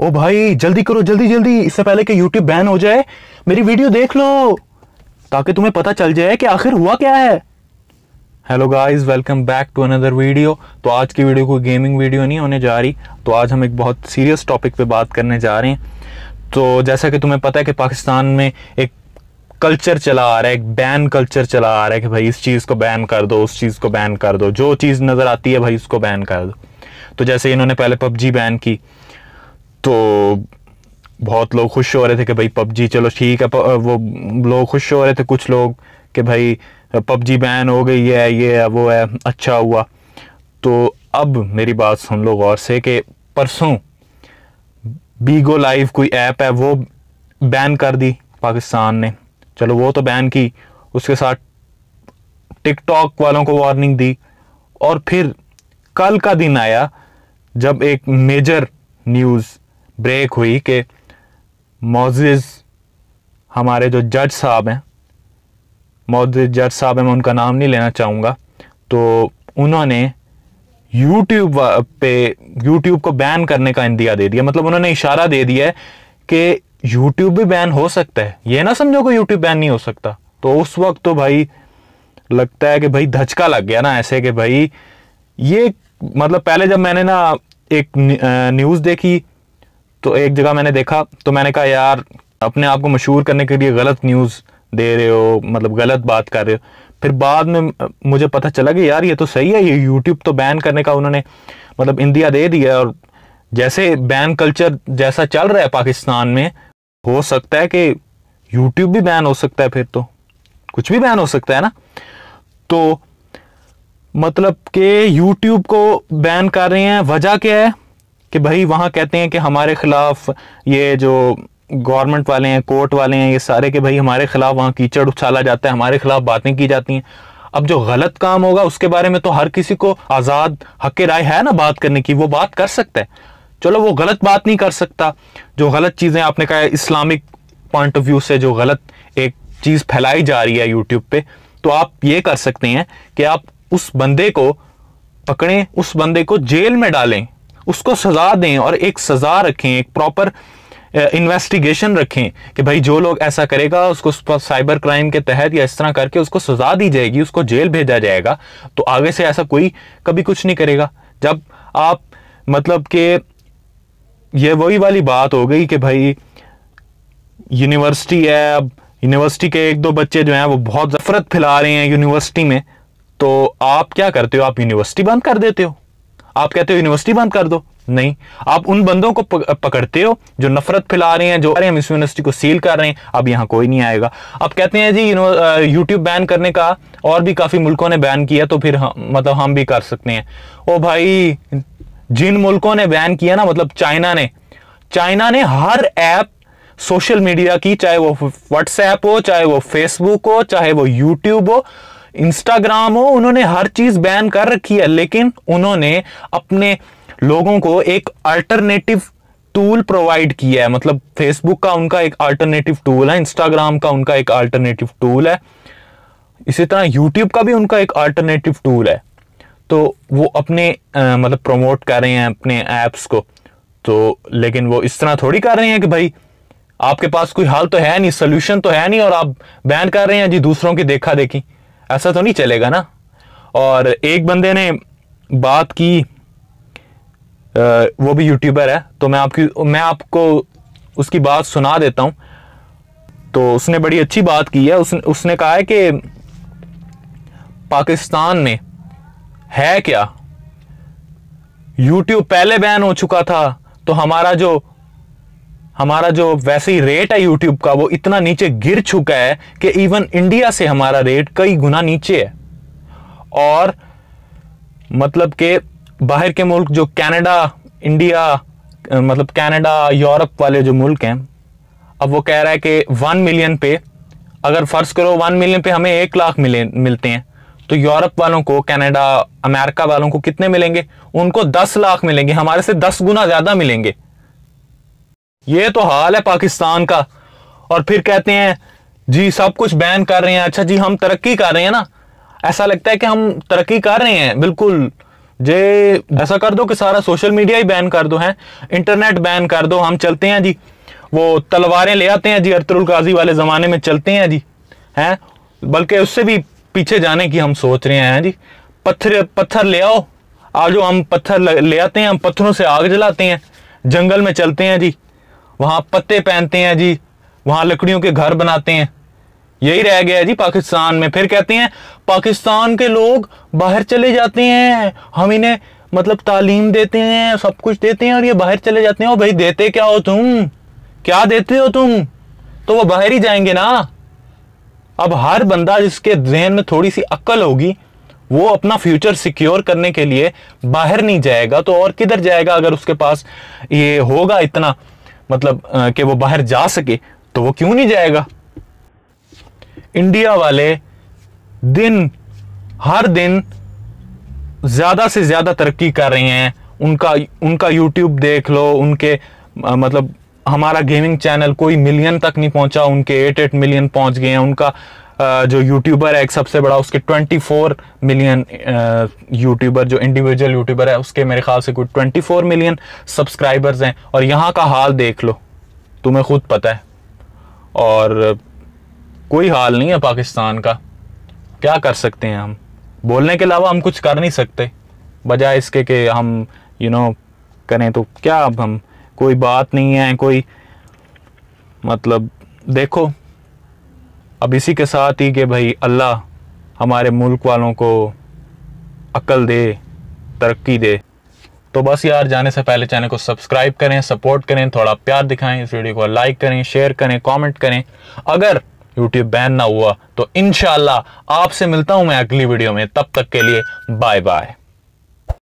ओ भाई जल्दी करो जल्दी जल्दी इससे पहले कि यूट्यूब बैन हो जाए मेरी वीडियो देख लो ताकि तुम्हें पता चल जाए कि आखिर हुआ क्या है hello guys welcome back to another video तो आज की वीडियो कोई गेमिंग वीडियो नहीं होने जा रही तो आज हम एक बहुत सीरियस टॉपिक पे बात करने जा रहे हैं तो जैसा कि तुम्हें पता है कि पाकिस्तान में एक कल्चर चला आ रहा है एक बैन कल्चर चला आ रहा है कि भाई इस चीज़ को बैन कर दो उस चीज़ को बैन कर दो जो चीज़ नज़र आती है भाई उसको बैन कर दो तो जैसे इन्होंने पहले पबजी बैन की तो बहुत लोग खुश हो रहे थे कि भाई पबजी चलो ठीक है वो लोग खुश हो रहे थे कुछ लोग कि भाई पबजी बैन हो गई है ये है वो है अच्छा हुआ तो अब मेरी बात सुन लो गौर से कि परसों बीगो लाइव कोई ऐप है वो बैन कर दी पाकिस्तान ने चलो वो तो बैन की उसके साथ टिकटॉक वालों को वार्निंग दी और फिर कल का दिन आया जब एक मेजर न्यूज़ ब्रेक हुई कि मोजिज़ हमारे जो जज साहब हैं मोजिज़ जज साहब हैं मैं उनका नाम नहीं लेना चाहूँगा तो उन्होंने यूट्यूब पे यूट्यूब को बैन करने का इंदिया दे दिया मतलब उन्होंने इशारा दे दिया है कि यूट्यूब भी बैन हो सकता है ये ना समझो कि यूट्यूब बैन नहीं हो सकता तो उस वक्त तो भाई लगता है कि भाई धचका लग गया ना ऐसे कि भाई ये मतलब पहले जब मैंने ना एक न्यूज़ देखी तो एक जगह मैंने देखा तो मैंने कहा यार अपने आप को मशहूर करने के लिए गलत न्यूज़ दे रहे हो मतलब गलत बात कर रहे हो फिर बाद में मुझे पता चला कि यार ये तो सही है ये यूट्यूब तो बैन करने का उन्होंने मतलब इंडिया दे दिया और जैसे बैन कल्चर जैसा चल रहा है पाकिस्तान में हो सकता है कि यूट्यूब भी बैन हो सकता है फिर तो कुछ भी बैन हो सकता है ना तो मतलब कि यूट्यूब को बैन कर रहे हैं वजह क्या है कि भाई वहाँ कहते हैं कि हमारे ख़िलाफ़ ये जो गवर्नमेंट वाले हैं कोर्ट वाले हैं ये सारे के भाई हमारे ख़िलाफ़ वहाँ कीचड़ उछाला जाता है हमारे ख़िलाफ़ बातें की जाती हैं अब जो गलत काम होगा उसके बारे में तो हर किसी को आज़ाद हक राय है ना बात करने की वो बात कर सकता है चलो वो गलत बात नहीं कर सकता जो गलत चीज़ें आपने कहा इस्लामिक पॉइंट ऑफ व्यू से जो गलत एक चीज़ फैलाई जा रही है यूट्यूब पे तो आप ये कर सकते हैं कि आप उस बंदे को पकड़ें उस बंदे को जेल में डालें उसको सज़ा दें और एक सज़ा रखें एक प्रॉपर इन्वेस्टिगेशन रखें कि भाई जो लोग ऐसा करेगा उसको साइबर क्राइम के तहत या इस तरह करके उसको सज़ा दी जाएगी उसको जेल भेजा जाएगा तो आगे से ऐसा कोई कभी कुछ नहीं करेगा जब आप मतलब कि ये वही वाली बात हो गई कि भाई यूनिवर्सिटी है अब यूनिवर्सिटी के एक दो बच्चे जो हैं वो बहुत नफरत फैला रहे हैं यूनिवर्सिटी में तो आप क्या करते हो आप यूनिवर्सिटी बंद कर देते हो आप कहते हो यूनिवर्सिटी बंद कर दो नहीं आप उन बंदों को पकड़ते हो जो नफरत फैला रहे हैं जो अरे हम इस यूनिवर्सिटी को सील कर रहे हैं अब यहां कोई नहीं आएगा अब कहते हैं जी यूट्यूब बैन uh, करने का और भी काफ़ी मुल्कों ने बैन किया तो फिर हम मतलब हम भी कर सकते हैं ओ भाई जिन मुल्कों ने बैन किया ना मतलब चाइना ने चाइना ने हर ऐप सोशल मीडिया की चाहे वो व्हाट्सएप हो चाहे वो फेसबुक हो चाहे वो यूट्यूब हो इंस्टाग्राम हो उन्होंने हर चीज बैन कर रखी है लेकिन उन्होंने अपने लोगों को एक अल्टरनेटिव टूल प्रोवाइड किया है मतलब फेसबुक का उनका एक अल्टरनेटिव टूल है इंस्टाग्राम का उनका एक अल्टरनेटिव टूल है इसी तरह यूट्यूब का भी उनका एक अल्टरनेटिव टूल है तो वो अपने आ, मतलब प्रमोट कर रहे हैं अपने ऐप्स को तो लेकिन वो इस तरह थोड़ी कर रहे हैं कि भाई आपके पास कोई हल तो है नहीं सोल्यूशन तो है नहीं और आप बैन कर रहे हैं जी दूसरों की देखा देखी ऐसा तो नहीं चलेगा ना और एक बंदे ने बात की वो भी यूट्यूबर है तो मैं आपकी मैं आपको उसकी बात सुना देता हूँ तो उसने बड़ी अच्छी बात की है उसने उसने कहा है कि पाकिस्तान में है क्या यूट्यूब पहले बैन हो चुका था तो हमारा जो हमारा जो वैसे ही रेट है यूट्यूब का वो इतना नीचे गिर चुका है कि इवन इंडिया से हमारा रेट कई गुना नीचे है और मतलब के बाहर के मुल्क जो कनाडा इंडिया मतलब कनाडा यूरोप वाले जो मुल्क हैं अब वो कह रहा है कि वन मिलियन पे अगर फ़र्ज़ करो वन मिलियन पे हमें एक लाख मिले मिलते हैं तो यूरोप वालों को कनाडा अमेरिका वालों को कितने मिलेंगे उनको दस लाख मिलेंगे हमारे से दस गुना ज़्यादा मिलेंगे ये तो हाल है पाकिस्तान का और फिर कहते हैं जी सब कुछ बैन कर रहे हैं अच्छा जी हम तरक्की कर रहे हैं ना ऐसा लगता है कि हम तरक्की कर रहे हैं बिल्कुल जे ऐसा कर दो कि सारा सोशल मीडिया ही बैन कर दो है इंटरनेट बैन कर दो हम चलते हैं जी वो तलवारें ले आते हैं जी अरतरुल काजी वाले ज़माने में चलते हैं जी हैं बल्कि उससे भी पीछे जाने की हम सोच रहे हैं जी पत्थर पत्थर ले आओ आज हम पत्थर ले आते हैं हम पत्थरों से आग जलाते हैं जंगल में चलते हैं जी वहां पत्ते पहनते हैं जी वहां लकड़ियों के घर बनाते हैं यही रह गया जी पाकिस्तान में फिर कहते हैं पाकिस्तान के लोग बाहर चले जाते हैं हम इन्हें मतलब तालीम देते हैं सब कुछ देते हैं और ये बाहर चले जाते हैं और भाई देते क्या हो तुम क्या देते हो तुम तो वो बाहर ही जाएंगे ना अब हर बंदा जिसके जहन में थोड़ी सी अक्ल होगी वो अपना फ्यूचर सिक्योर करने के लिए बाहर नहीं जाएगा तो और किधर जाएगा अगर उसके पास ये होगा इतना मतलब कि वो बाहर जा सके तो वो क्यों नहीं जाएगा इंडिया वाले दिन हर दिन ज़्यादा से ज़्यादा तरक्की कर रहे हैं उनका उनका यूट्यूब देख लो उनके मतलब हमारा गेमिंग चैनल कोई मिलियन तक नहीं पहुंचा उनके एट एट मिलियन पहुंच गए हैं उनका जो यूट्यूबर है एक सबसे बड़ा उसके 24 मिलियन यूट्यूबर जो इंडिविजुअल यूट्यूबर है उसके मेरे ख्याल से कोई 24 मिलियन सब्सक्राइबर्स हैं और यहाँ का हाल देख लो तुम्हें खुद पता है और कोई हाल नहीं है पाकिस्तान का क्या कर सकते हैं हम बोलने के अलावा हम कुछ कर नहीं सकते बजाय इसके कि हम यू you नो know, करें तो क्या अब हम कोई बात नहीं है कोई मतलब देखो अब इसी के साथ ही कि भाई अल्लाह हमारे मुल्क वालों को अक्ल दे तरक्की दे तो बस यार जाने से पहले चैनल को सब्सक्राइब करें सपोर्ट करें थोड़ा प्यार दिखाएं इस वीडियो को लाइक करें शेयर करें कमेंट करें अगर यूट्यूब बैन ना हुआ तो इन आपसे मिलता हूं मैं अगली वीडियो में तब तक के लिए बाय बाय